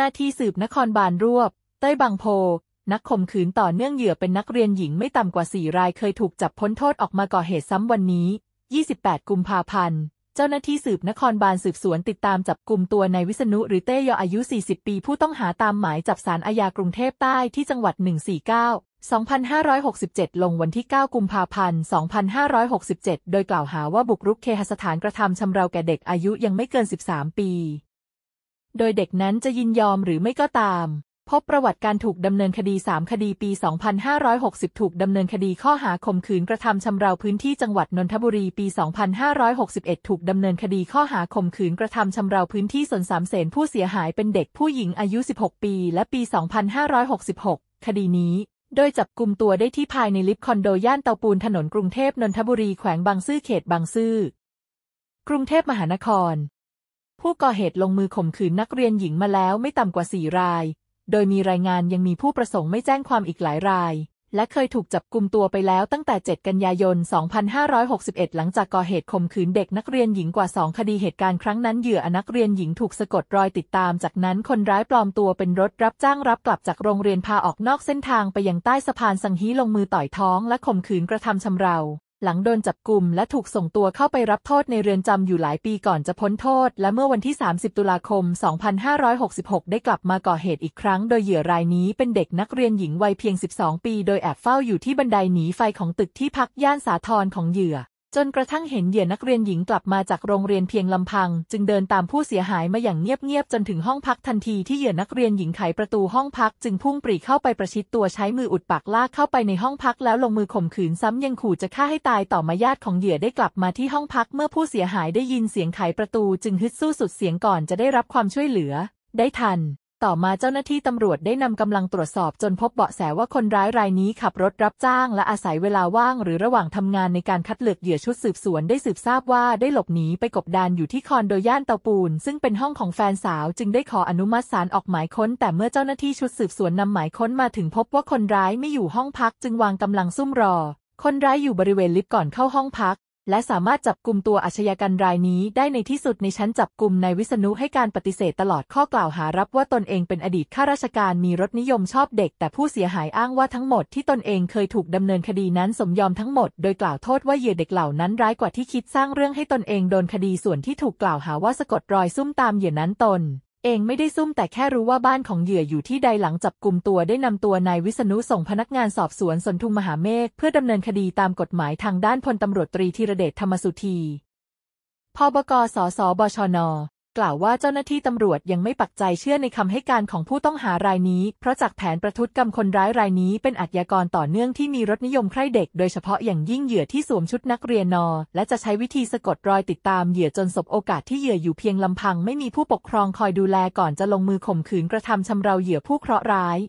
นาทีสืบนครบาลรวบ เต้ยบางโพนักข่มขืนต่อเนื่องเหยื่อเป็นนักเรียนหญิงไม่ต่ำกว่าสี่รายเคยถูกจับพ้นโทษออกมาก่อเหตุซ้ำวันนี้ 28 กุมภาพันธ์เจ้าหน้าที่สืบนครบาลสืบสวนติดตามจับกลุ่มตัวนายวิษณุหรือเต้ยออายุ 40 ปีผู้ต้องหาตามหมายจับสารอาญากรุงเทพใต้ที่จังหวัด 149 2567 ลงวันที่ 9 กุมภาพันธ์2567 โดยกล่าวหาว่าบุกรุกเคหสถานกระทำชำเราแก่เด็กอายุยังไม่เกิน 13 ปีโดยเด็กนั้นจะยินยอมหรือไม่ก็ตามพบประวัติการถูกดำเนินคดี 3 คดีปี 2560 ถูกดำเนินคดีข้อหาข่มขืนกระทำชำเราพื้นที่จังหวัดนนทบุรีปี 2561 ถูกดำเนินคดีข้อหาข่มขืนกระทำชำเราพื้นที่ส่วนสามเสนผู้เสียหายเป็นเด็กผู้หญิงอายุ 16 ปี และปี 2566 คดีนี้ โดยจับกลุ่มตัวได้ที่ภายในลิฟต์คอนโดย่านเตาปูนถนนกรุงเทพนนทบุรีแขวงบางซื่อเขตบางซื่อกรุงเทพมหานครผู้ก่อเหตุลงมือข่มขืนนักเรียนหญิงมาแล้วไม่ต่ำกว่าสี่ราย โดยมีรายงานยังมีผู้ประสงค์ไม่แจ้งความอีกหลายราย และเคยถูกจับกลุมตัวไปแล้วตั้งแต่ 7 กันยายน 2561 หลังจากก่อเหตุข่มขืนเด็กนักเรียนหญิงกว่า2คดีเหตุการณ์ครั้งนั้นเหยื่อนักเรียนหญิงถูกสะกดรอยติดตาม จากนั้น คนร้ายปลอมตัวเป็นรถรับจ้างรับกลับจากโรงเรียนพาออกนอกเส้นทางไปยังใต้สะพานสังฮีลงมือต่อยท้องและข่มขืนกระทำชำเราหลังโดนจับกลุ่มและถูกส่งตัวเข้าไปรับโทษในเรือนจำอยู่หลายปีก่อนจะพ้นโทษ และเมื่อวันที่ 30 ตุลาคม 2566 ได้กลับมาก่อเหตุอีกครั้ง โดยเหยื่อรายนี้เป็นเด็กนักเรียนหญิงวัยเพียง 12 ปี โดยแอบเฝ้าอยู่ที่บันไดหนีไฟของตึกที่พักย่านสาทรของเหยื่อจนกระทั่งเห็นเหยื่อนักเรียนหญิงกลับมาจากโรงเรียนเพียงลำพัง จึงเดินตามผู้เสียหายมาอย่างเงียบๆจนถึงห้องพักทันทีที่เหยื่อนักเรียนหญิงไขประตูห้องพักจึงพุ่งปรีเข้าไปประชิดตัวใช้มืออุดปากลากเข้าไปในห้องพักแล้วลงมือข่มขืนซ้ำยังขู่จะฆ่าให้ตายต่อมาญาติของเหยื่อได้กลับมาที่ห้องพักเมื่อผู้เสียหายได้ยินเสียงไขประตูจึงฮึดสู้สุดเสียงก่อนจะได้รับความช่วยเหลือ ได้ทันต่อมาเจ้าหน้าที่ตำรวจได้นำกำลังตรวจสอบ จนพบเบาะแสว่าคนร้ายรายนี้ขับรถรับจ้าง และอาศัยเวลาว่าง หรือระหว่างทำงานในการคัดเลือกเหยื่อชุดสืบสวนได้สืบทราบว่าได้หลบหนีไปกบดานอยู่ที่คอนโดย่านเตาปูน ซึ่งเป็นห้องของแฟนสาวจึงได้ขออนุมัติศาลออกหมายค้น แต่เมื่อเจ้าหน้าที่ชุดสืบสวนนำหมายค้นมาถึงพบว่าคนร้ายไม่อยู่ห้องพักจึงวางกำลังซุ่มรอ คนร้ายอยู่บริเวณลิฟต์ก่อนเข้าห้องพักและสามารถจับกลุ่มตัวอาชญากรรรายนี้ ได้ในที่สุดในชั้นจับกลุ่มนายวิษณุให้การปฏิเสธตลอดข้อกล่าวหารับว่าตนเองเป็นอดีตข้าราชการมีรสนิยมชอบเด็ก แต่ผู้เสียหายอ้างว่าทั้งหมดที่ตนเองเคยถูกดำเนินคดีนั้นสมยอมทั้งหมดโดยกล่าวโทษว่าเหยื่อเด็กเหล่านั้น ร้ายกว่าที่คิดสร้างเรื่องให้ตนเองโดนคดีส่วนที่ถูกกล่าวหาว่าสะกดรอยซุ่มตามเหยื่อนั้นตนเองไม่ได้ซุ่มแต่แค่รู้ว่าบ้านของเหยื่ออยู่ที่ใดหลังจับกลุ่มตัวได้นำตัวนายวิษณุส่งพนักงานสอบสวนสนทุมมหาเมฆเพื่อดำเนินคดีตามกฎหมายทางด้านพลตำรวจตรีธีรเดชธรรมสุธีพบกสส บ ช นกล่าวว่าเจ้าหน้าที่ตำรวจยังไม่ปักใจเชื่อในคำให้การของผู้ต้องหารายนี้ เพราะจากแผนประทุษกรรมคนร้ายรายนี้ เป็นอัจฉรกรต่อเนื่องที่มีรถนิยมใคร่เด็ก โดยเฉพาะอย่างยิ่งเหยื่อที่สวมชุดนักเรียนนอ และจะใช้วิธีสะกดรอยติดตามเหยื่อจนสบโอกาสที่เหยื่ออยู่เพียงลำพังไม่มีผู้ปกครองคอยดูแลก่อนจะลงมือข่มขืนกระทำชำเราเหยื่อผู้เคราะห์ร้าย